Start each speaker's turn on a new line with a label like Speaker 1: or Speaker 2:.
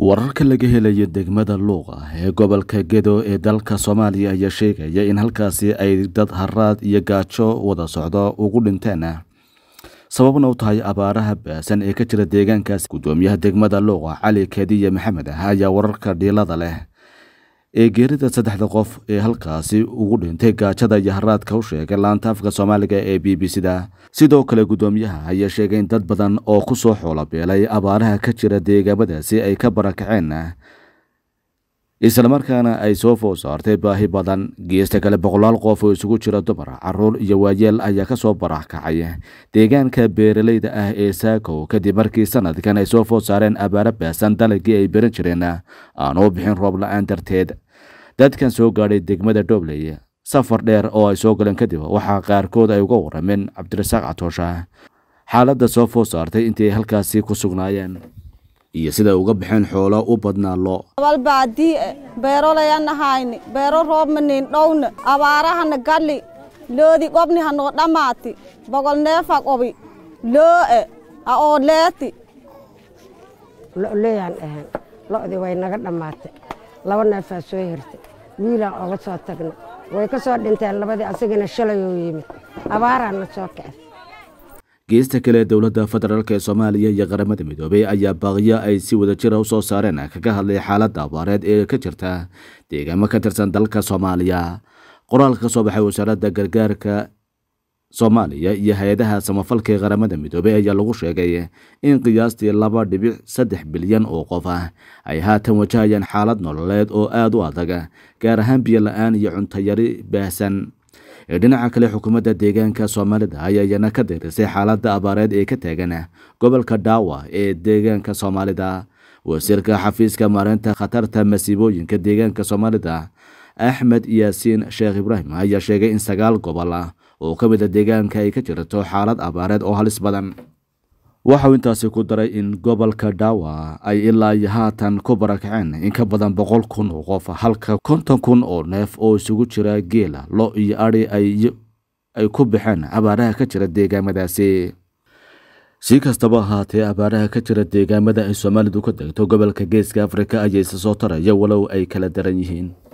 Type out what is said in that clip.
Speaker 1: wararka laga helaya degmada luuqa ee gobolka gedo ee dalka soomaaliya ayaa sheegaya in halkaasi ay dad haraad iyo gaajo wada socdo ugu dhinteen sababna u tahay abaaraha baasan ee ka jira deegaankaas gudoomiyaha degmada luuqa cali kadiya maxamed ah ayaa wararka dhiilada leh ee geerida saddexda qof ee halkaasi ugu dhintay gaajada iyo haraadka u sheegay laanta afka soomaaliga ee b b cda sidoo kale guddoomiyaha ayaa sheegay in dad badan oo ku soo xoolabeelay abaaraha ka jira deegaamadaasi ay ka barakaceen islamarkaana ay soo foo saartay baahi badan geesta kale boqolaal qof oo isugu jira dumar caruur iyo waayeel ayaa kasoo barax kacay deegaanka beeraleyda ah ee saakow kadib markii sanadkan ay soo food saareen abaaro baasan dalagii ay beran jireen aanuu bixin roob la-aan darteed dadkan soo gaadhay degmada dhobley safar dheer oo ay soo galeen kadib waxaa qaarkood ay uga warameen cabdirasaaq catoosha xaaladda soo food saartay intay halkaasi ku sugnaayeen iyo siday uga baxeen xoolo u badnaa loo abalbaadii beerolayanahayni beero roobma niindhowna abaarahana galli loodi qobni hanoo dhammaati bogol neefa qobi loo'e a oo leeti lo'leeyaan ahaan lo'dii way naga dhammaatay laba neefaa soo hirtay wiilaan oga soo tagna way ka soo dhinteen labadii asigana shalayuu yimid abaaraana soo kacay geesta kale dowladda federaalk ee soomaaliya iyo qaramada midoobey ayaa baaqyo ay si wada jira ah usoo saareen ah, kaga hadlay xaaladda abaareed ee ka jirta deegaamo ka tirsan dalka soomaaliya qoraal ka soo baxay wasaaradda gargaarka soomaaliya iyo hay-adaha samafalka ee qaramada midoobey ayaa lagu sheegay in qiyaastii laba dhibic saddex bilyan oo qof ah ay haatan wajahayaan xaalad nololeed oo aada u adag gaar ahaan biyola aan iyo cuntoyari baahsan ee dhinaca kale xukuumadda deegaanka soomaalida ayaa iyana ka dayrisay xaaladda abaareed ee ka taagan gobolka dhaawa ee deegaanka soomaalida wasiirka xafiiska maareynta khatarta masiibooyinka deegaanka soomaalida axmed yaasiin sheekh ibraahim ayaa sheegay in sagaal gobol ah oo ka mid a ah deegaanka ay ka jirto xaalad abaareed oo halis badan waxau intaasi ku daray in gobolka dhaawa ay ilaa iyo haatan ku barakaceen in ka badan boqol kun oo qof halka konton kun oo neef oo isugu jira geela lo iyo ari ay ku baxeen abaaraha ka jira deegaamadaasi si kastaba ahaatee abaaraha ka jira deegaamada ay soomaalidu ka degto gobolka geeska afrika ayay isa soo taraya walow ay kala daran yihiin